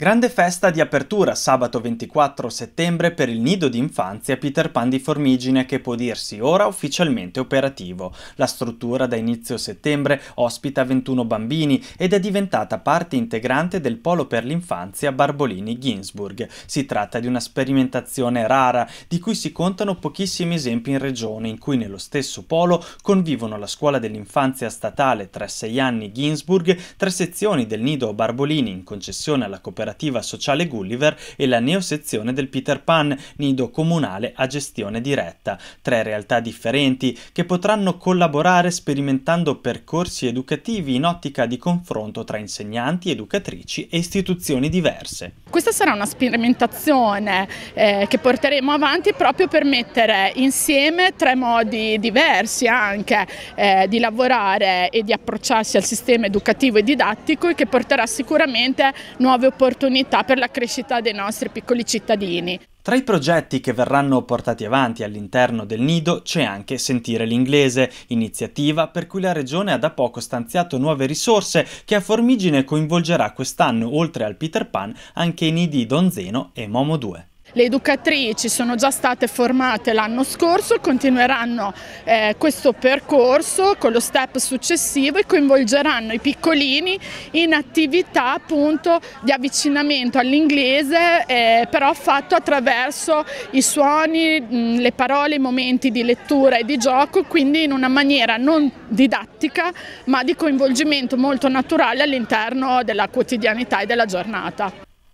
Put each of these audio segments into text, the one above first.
Grande festa di apertura sabato 24 settembre per il nido di infanzia Peter Pan di Formigine che può dirsi ora ufficialmente operativo. La struttura da inizio settembre ospita 21 bambini ed è diventata parte integrante del polo per l'infanzia Barbolini Ginsburg. Si tratta di una sperimentazione rara di cui si contano pochissimi esempi in regione in cui nello stesso polo convivono la scuola dell'infanzia statale 3-6 anni Ginsburg, tre sezioni del nido Barbolini in concessione alla cooperazione cooperativa sociale Gulliver e la neosezione del Peter Pan, nido comunale a gestione diretta. Tre realtà differenti che potranno collaborare sperimentando percorsi educativi in ottica di confronto tra insegnanti, educatrici e istituzioni diverse. Questa sarà una sperimentazione eh, che porteremo avanti proprio per mettere insieme tre modi diversi anche eh, di lavorare e di approcciarsi al sistema educativo e didattico e che porterà sicuramente nuove opportunità opportunità per la crescita dei nostri piccoli cittadini. Tra i progetti che verranno portati avanti all'interno del nido c'è anche Sentire l'inglese, iniziativa per cui la regione ha da poco stanziato nuove risorse che a Formigine coinvolgerà quest'anno, oltre al Peter Pan, anche i nidi Donzeno e Momo 2. Le educatrici sono già state formate l'anno scorso, continueranno eh, questo percorso con lo step successivo e coinvolgeranno i piccolini in attività appunto di avvicinamento all'inglese, eh, però fatto attraverso i suoni, mh, mm, le parole, i momenti di lettura e di gioco, quindi in una maniera non didattica ma di coinvolgimento molto naturale all'interno della quotidianità e della giornata.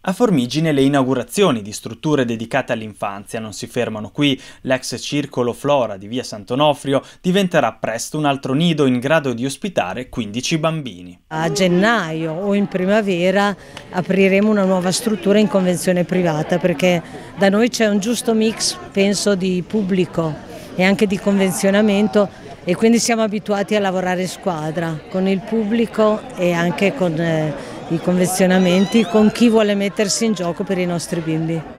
A Formigine le inaugurazioni di strutture dedicate all'infanzia non si fermano qui, l'ex circolo Flora di via Sant'Onofrio diventerà presto un altro nido in grado di ospitare 15 bambini. A gennaio o in primavera apriremo una nuova struttura in convenzione privata perché da noi c'è un giusto mix penso di pubblico e anche di convenzionamento e quindi siamo abituati a lavorare in squadra con il pubblico e anche con... Eh, i convenzionamenti con chi vuole mettersi in gioco per i nostri bimbi.